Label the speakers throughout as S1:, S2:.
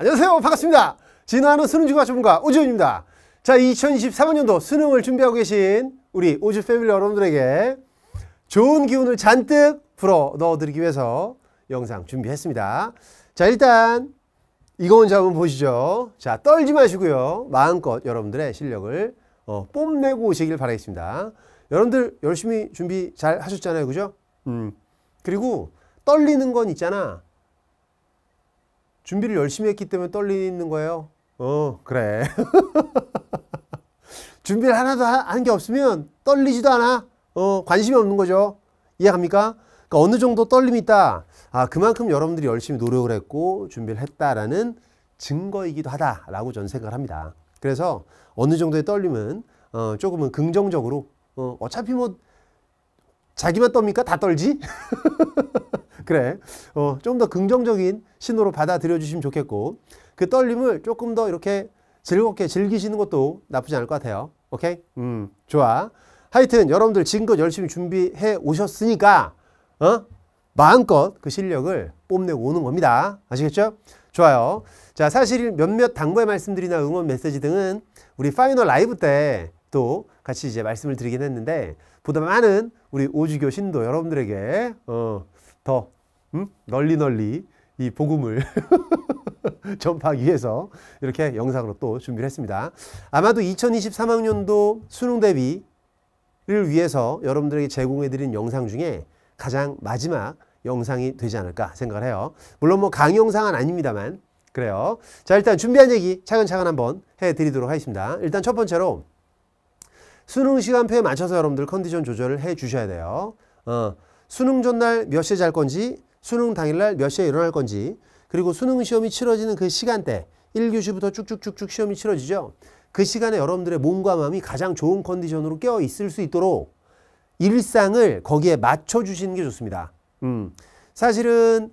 S1: 안녕하세요 반갑습니다 진화하는 수능중과 전문가 오지훈입니다 자2 0 2 3년도 수능을 준비하고 계신 우리 오지 패밀리 여러분들에게 좋은 기운을 잔뜩 불어 넣어드리기 위해서 영상 준비했습니다 자 일단 이거운 잡은 보시죠 자 떨지 마시고요 마음껏 여러분들의 실력을 어, 뽐내고 오시길 바라겠습니다 여러분들 열심히 준비 잘 하셨잖아요 그죠? 음. 그리고 떨리는 건 있잖아 준비를 열심히 했기 때문에 떨리는 거예요. 어, 그래. 준비를 하나도 한게 없으면 떨리지도 않아. 어, 관심이 없는 거죠. 이해합니까? 그러니까 어느 정도 떨림이 있다. 아, 그만큼 여러분들이 열심히 노력을 했고 준비를 했다라는 증거이기도 하다라고 저는 생각을 합니다. 그래서 어느 정도의 떨림은 어, 조금은 긍정적으로 어, 어차피 뭐 자기만 떱니까? 다 떨지? 그래. 어, 좀 더 긍정적인 신호로 받아들여 주시면 좋겠고, 그 떨림을 조금 더 이렇게 즐겁게 즐기시는 것도 나쁘지 않을 것 같아요. 오케이? 음, 좋아. 하여튼 여러분들 지금껏 열심히 준비해 오셨으니까, 어? 마음껏 그 실력을 뽐내고 오는 겁니다. 아시겠죠? 좋아요. 자, 사실 몇몇 당부의 말씀들이나 응원 메시지 등은 우리 파이널 라이브 때또 같이 이제 말씀을 드리긴 했는데 보다 많은 우리 오주교 신도 여러분들에게 어, 더 음? 널리 널리 이 복음을 전파하기 위해서 이렇게 영상으로 또 준비를 했습니다. 아마도 2023학년도 수능 대비를 위해서 여러분들에게 제공해드린 영상 중에 가장 마지막 영상이 되지 않을까 생각을 해요. 물론 뭐 강영상은 아닙니다만 그래요. 자 일단 준비한 얘기 차근차근 한번 해드리도록 하겠습니다. 일단 첫 번째로 수능 시간표에 맞춰서 여러분들 컨디션 조절을 해 주셔야 돼요. 어, 수능 전날 몇 시에 잘 건지, 수능 당일날 몇 시에 일어날 건지, 그리고 수능 시험이 치러지는 그 시간대, 1교시부터 쭉쭉쭉쭉 시험이 치러지죠. 그 시간에 여러분들의 몸과 마음이 가장 좋은 컨디션으로 깨어 있을 수 있도록 일상을 거기에 맞춰 주시는 게 좋습니다. 음. 사실은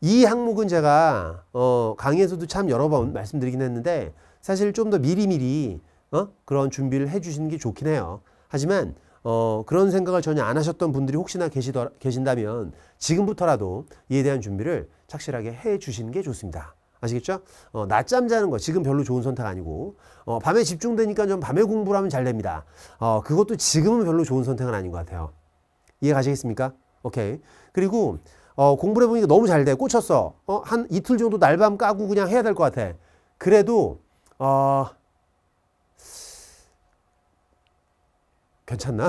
S1: 이 항목은 제가 어, 강의에서도 참 여러 번 말씀드리긴 했는데 사실 좀 더 미리미리 어? 그런 준비를 해주시는 게 좋긴 해요. 하지만 어, 그런 생각을 전혀 안 하셨던 분들이 혹시나 계시더, 계신다면 지금부터라도 이에 대한 준비를 착실하게 해 주시는 게 좋습니다. 아시겠죠? 어, 낮잠 자는 거 지금 별로 좋은 선택 아니고 어, 밤에 집중되니까 좀 밤에 공부를 하면 잘 됩니다. 어, 그것도 지금은 별로 좋은 선택은 아닌 것 같아요. 이해 가시겠습니까? 오케이. 그리고 어, 공부를 해보니까 너무 잘 돼. 꽂혔어. 어, 한 이틀 정도 날밤 까고 그냥 해야 될 것 같아. 그래도 어, 괜찮나?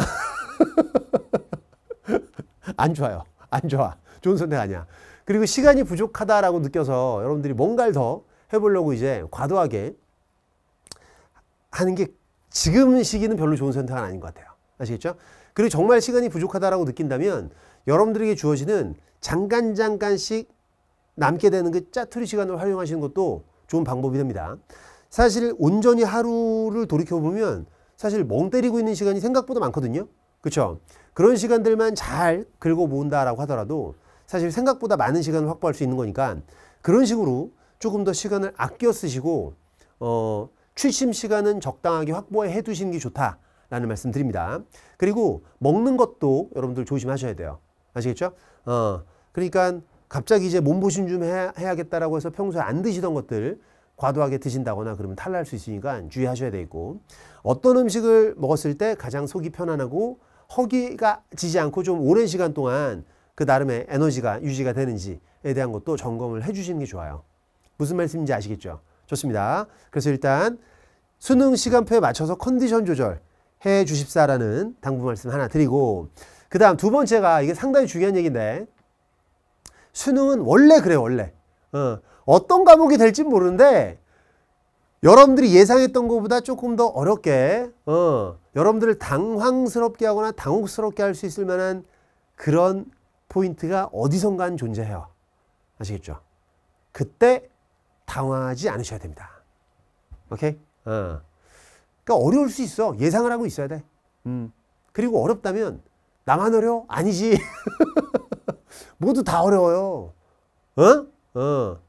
S1: 안 좋아요. 안 좋아. 좋은 선택 아니야. 그리고 시간이 부족하다라고 느껴서 여러분들이 뭔가를 더 해보려고 이제 과도하게 하는 게 지금 시기는 별로 좋은 선택은 아닌 것 같아요. 아시겠죠? 그리고 정말 시간이 부족하다라고 느낀다면 여러분들에게 주어지는 잠깐 잠깐씩 남게 되는 그 짜투리 시간을 활용하시는 것도 좋은 방법이 됩니다. 사실 온전히 하루를 돌이켜보면 사실 멍 때리고 있는 시간이 생각보다 많거든요. 그렇죠? 그런 시간들만 잘 긁어 모은다라고 하더라도 사실 생각보다 많은 시간을 확보할 수 있는 거니까 그런 식으로 조금 더 시간을 아껴 쓰시고 어, 취침 시간은 적당하게 확보해 두시는 게 좋다라는 말씀 드립니다. 그리고 먹는 것도 여러분들 조심하셔야 돼요. 아시겠죠? 어, 그러니까 갑자기 이제 몸보신 좀 해야, 해야겠다라고 해서 평소에 안 드시던 것들 과도하게 드신다거나 그러면 탈날 수 있으니까 주의하셔야 되고 어떤 음식을 먹었을 때 가장 속이 편안하고 허기가 지지 않고 좀 오랜 시간 동안 그 나름의 에너지가 유지가 되는지에 대한 것도 점검을 해주시는 게 좋아요. 무슨 말씀인지 아시겠죠? 좋습니다. 그래서 일단 수능 시간표에 맞춰서 컨디션 조절 해 주십사라는 당부 말씀 하나 드리고 그 다음 두 번째가 이게 상당히 중요한 얘기인데 수능은 원래 그래요 원래 어, 어떤 과목이 될지 모르는데 여러분들이 예상했던 것보다 조금 더 어렵게 어, 여러분들을 당황스럽게 하거나 당혹스럽게 할 수 있을 만한 그런 포인트가 어디선간 존재해요. 아시겠죠? 그때 당황하지 않으셔야 됩니다. 오케이? 어. 그러니까 어려울 수 있어. 예상을 하고 있어야 돼. 음. 그리고 어렵다면 나만 어려 아니지. 모두 다 어려워요. 어? 어.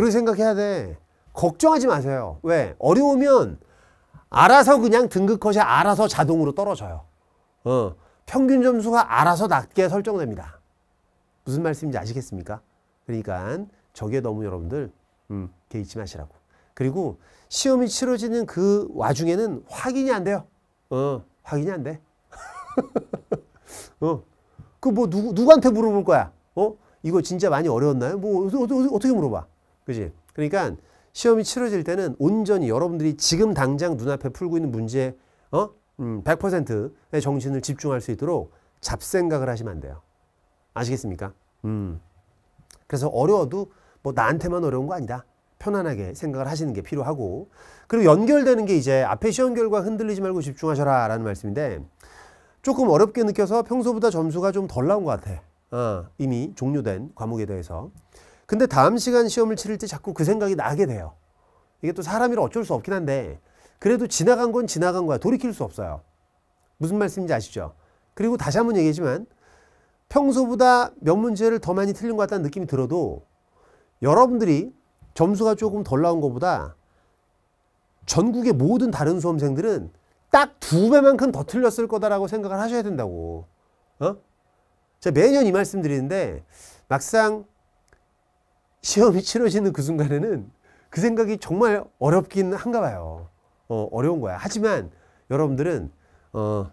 S1: 그런 생각해야 돼. 걱정하지 마세요. 왜? 어려우면 알아서 그냥 등급컷이 알아서 자동으로 떨어져요. 어, 평균 점수가 알아서 낮게 설정됩니다. 무슨 말씀인지 아시겠습니까? 그러니까 저게 너무 여러분들 음, 개의치 마시라고. 그리고 시험이 치러지는 그 와중에는 확인이 안 돼요. 어, 확인이 안 돼. 어, 그 뭐 누구 누구한테 물어볼 거야? 어, 이거 진짜 많이 어려웠나요? 뭐어떻 어떻게 물어봐? 그지? 그러니까 시험이 치러질 때는 온전히 여러분들이 지금 당장 눈앞에 풀고 있는 문제 어? 음, 100%의 정신을 집중할 수 있도록 잡생각을 하시면 안 돼요. 아시겠습니까? 음. 그래서 어려워도 뭐 나한테만 어려운 거 아니다. 편안하게 생각을 하시는 게 필요하고 그리고 연결되는 게 이제 앞에 시험 결과 흔들리지 말고 집중하셔라 라는 말씀인데 조금 어렵게 느껴서 평소보다 점수가 좀 덜 나온 것 같아. 어, 이미 종료된 과목에 대해서 근데 다음 시간 시험을 치를 때 자꾸 그 생각이 나게 돼요. 이게 또 사람이라 어쩔 수 없긴 한데 그래도 지나간 건 지나간 거야. 돌이킬 수 없어요. 무슨 말씀인지 아시죠? 그리고 다시 한 번 얘기하지만 평소보다 몇 문제를 더 많이 틀린 것 같다는 느낌이 들어도 여러분들이 점수가 조금 덜 나온 것보다 전국의 모든 다른 수험생들은 딱 두 배만큼 더 틀렸을 거다라고 생각을 하셔야 된다고. 어? 제가 매년 이 말씀 드리는데 막상 시험이 치러지는 그 순간에는 그 생각이 정말 어렵긴 한가 봐요. 어, 어려운 거야. 하지만 여러분들은 어,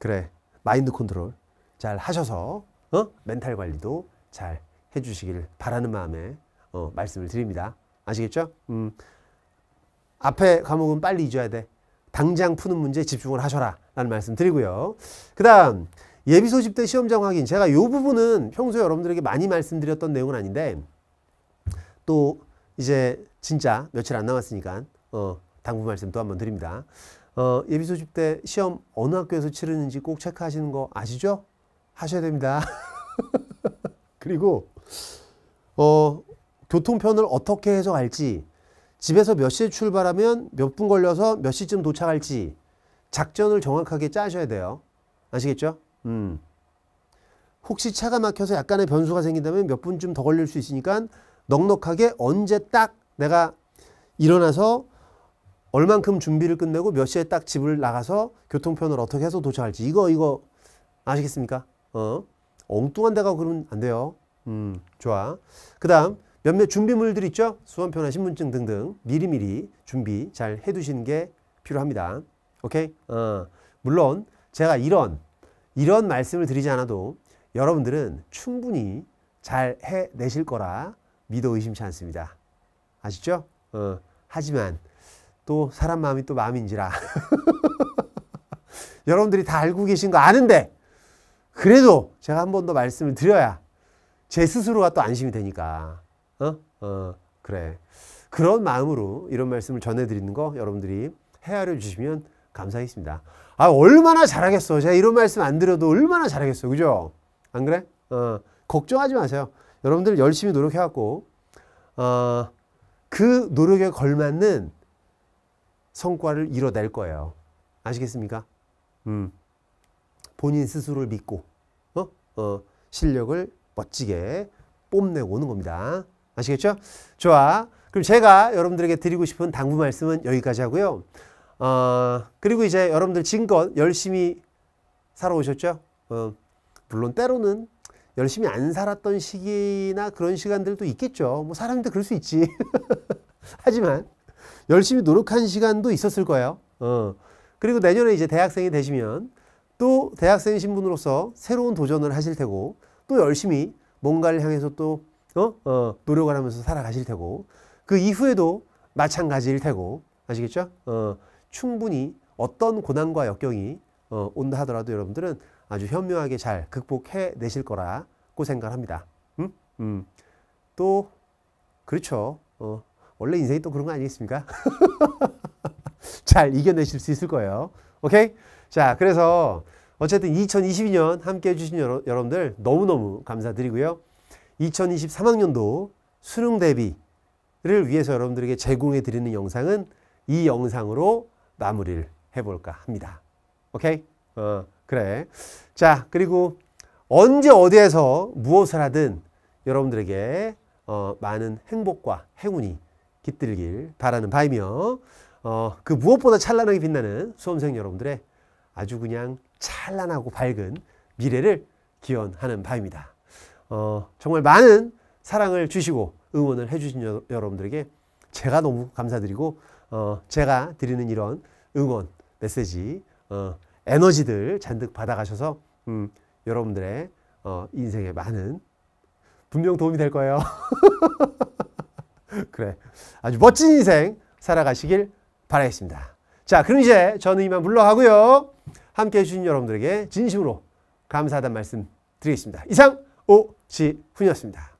S1: 그래. 마인드 컨트롤 잘 하셔서 어? 멘탈 관리도 잘 해주시길 바라는 마음에 어, 말씀을 드립니다. 아시겠죠? 음, 앞에 과목은 빨리 잊어야 돼. 당장 푸는 문제 에 집중을 하셔라 라는 말씀 드리고요. 그 다음 예비소집때 시험장 확인 제가 요 부분은 평소에 여러분들에게 많이 말씀드렸던 내용은 아닌데 또 이제 진짜 며칠 안 남았으니까 어, 당부 말씀 또 한 번 드립니다. 어, 예비 소집 때 시험 어느 학교에서 치르는지 꼭 체크하시는 거 아시죠? 하셔야 됩니다. 그리고 어, 교통편을 어떻게 해서 갈지 집에서 몇 시에 출발하면 몇 분 걸려서 몇 시쯤 도착할지 작전을 정확하게 짜셔야 돼요. 아시겠죠? 음. 혹시 차가 막혀서 약간의 변수가 생긴다면 몇 분쯤 더 걸릴 수 있으니까 넉넉하게 언제 딱 내가 일어나서 얼만큼 준비를 끝내고 몇 시에 딱 집을 나가서 교통편을 어떻게 해서 도착할지 이거 이거 아시겠습니까? 어 엉뚱한 데가 그러면 안 돼요. 음 좋아. 그 다음 몇몇 준비물들 있죠? 수험표나 신분증 등등 미리미리 준비 잘 해두시는 게 필요합니다. 오케이? 어, 물론 제가 이런 이런 말씀을 드리지 않아도 여러분들은 충분히 잘 해내실 거라 믿어 의심치 않습니다. 아시죠? 어, 하지만 또 사람 마음이 또 마음인지라. 여러분들이 다 알고 계신 거 아는데 그래도 제가 한 번 더 말씀을 드려야 제 스스로가 또 안심이 되니까. 어? 어, 그래. 그런 마음으로 이런 말씀을 전해드리는 거 여러분들이 헤아려 주시면 감사하겠습니다. 아, 얼마나 잘하겠어. 제가 이런 말씀 안 드려도 얼마나 잘하겠어. 그죠? 안 그래? 어, 걱정하지 마세요. 여러분들 열심히 노력해왔고 어, 그 노력에 걸맞는 성과를 이뤄낼 거예요. 아시겠습니까? 음. 본인 스스로를 믿고 어? 어, 실력을 멋지게 뽐내고 오는 겁니다. 아시겠죠? 좋아. 그럼 제가 여러분들에게 드리고 싶은 당부 말씀은 여기까지 하고요. 어, 그리고 이제 여러분들 지금껏 열심히 살아오셨죠? 어, 물론 때로는 열심히 안 살았던 시기나 그런 시간들도 있겠죠. 뭐 사람인데 그럴 수 있지. 하지만 열심히 노력한 시간도 있었을 거예요. 어. 그리고 내년에 이제 대학생이 되시면 또 대학생 신분으로서 새로운 도전을 하실 테고 또 열심히 뭔가를 향해서 또 어? 어, 노력을 하면서 살아가실 테고 그 이후에도 마찬가지일 테고 아시겠죠? 어, 충분히 어떤 고난과 역경이 어, 온다 하더라도 여러분들은 아주 현명하게 잘 극복해 내실 거라고 생각합니다. 음? 음. 또 그렇죠. 어, 원래 인생이 또 그런 거 아니겠습니까? 잘 이겨내실 수 있을 거예요. 오케이? 자, 그래서 어쨌든 2022년 함께 해주신 여러, 분들 너무너무 감사드리고요. 2023학년도 수능 대비를 위해서 여러분들에게 제공해 드리는 영상은 이 영상으로 마무리를 해볼까 합니다. 오케이? 어, 그래. 자, 그리고 언제 어디에서 무엇을 하든 여러분들에게 어, 많은 행복과 행운이 깃들길 바라는 바이며 어, 그 무엇보다 찬란하게 빛나는 수험생 여러분들의 아주 그냥 찬란하고 밝은 미래를 기원하는 바입니다. 어, 정말 많은 사랑을 주시고 응원을 해주신 여, 러분들에게 제가 너무 감사드리고 어, 제가 드리는 이런 응원 메시지 어, 에너지들 잔뜩 받아가셔서 음, 여러분들의 어, 인생에 많은 분명 도움이 될 거예요. 그래. 아주 멋진 인생 살아가시길 바라겠습니다. 자, 그럼 이제 저는 이만 물러가고요. 함께 해주신 여러분들에게 진심으로 감사하다는 말씀 드리겠습니다. 이상 오지훈이었습니다.